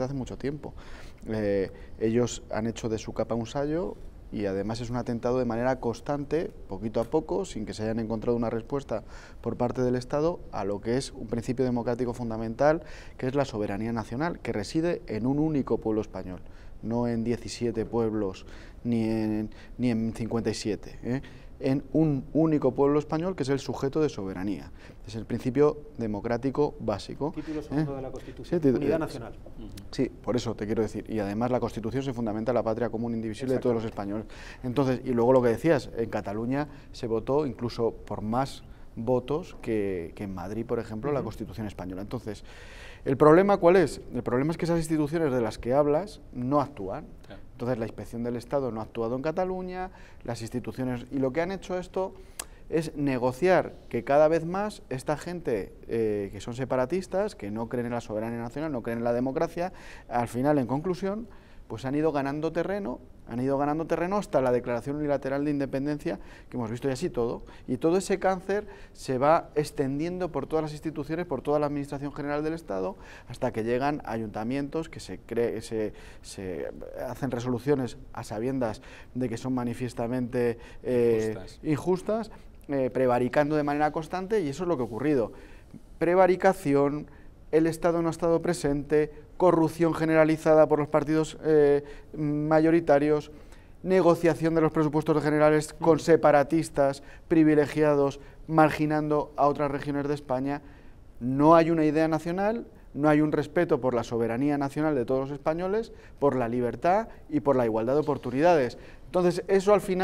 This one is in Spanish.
hace mucho tiempo. Eh, ellos han hecho de su capa un sallo y además es un atentado de manera constante, poquito a poco, sin que se hayan encontrado una respuesta por parte del Estado a lo que es un principio democrático fundamental, que es la soberanía nacional, que reside en un único pueblo español, no en 17 pueblos ni en, ni en 57, ¿eh? en un único pueblo español que es el sujeto de soberanía. Es el principio democrático básico. ¿eh? Título de la Constitución, sí, unidad eh, nacional. Sí, por eso te quiero decir. Y además la Constitución se fundamenta en la patria común indivisible de todos los españoles. Entonces, y luego lo que decías, en Cataluña se votó incluso por más votos que, en Madrid, por ejemplo, la Constitución española. Entonces, ¿el problema cuál es? El problema es que esas instituciones de las que hablas no actúan. Entonces la inspección del Estado no ha actuado en Cataluña, las instituciones... Y lo que han hecho esto es negociar que cada vez más esta gente eh, que son separatistas, que no creen en la soberanía nacional, no creen en la democracia, al final, en conclusión, pues han ido ganando terreno, han ido ganando terreno hasta la Declaración Unilateral de Independencia, que hemos visto ya así todo, y todo ese cáncer se va extendiendo por todas las instituciones, por toda la Administración General del Estado, hasta que llegan ayuntamientos que se, cree, se, hacen resoluciones a sabiendas de que son manifiestamente eh, injustas, eh, prevaricando de manera constante, y eso es lo que ha ocurrido. Prevaricación, el Estado no ha estado presente, corrupción generalizada por los partidos eh, mayoritarios, negociación de los presupuestos generales mm. con separatistas, privilegiados, marginando a otras regiones de España. No hay una idea nacional, no hay un respeto por la soberanía nacional de todos los españoles, por la libertad y por la igualdad de oportunidades. Entonces, eso al final...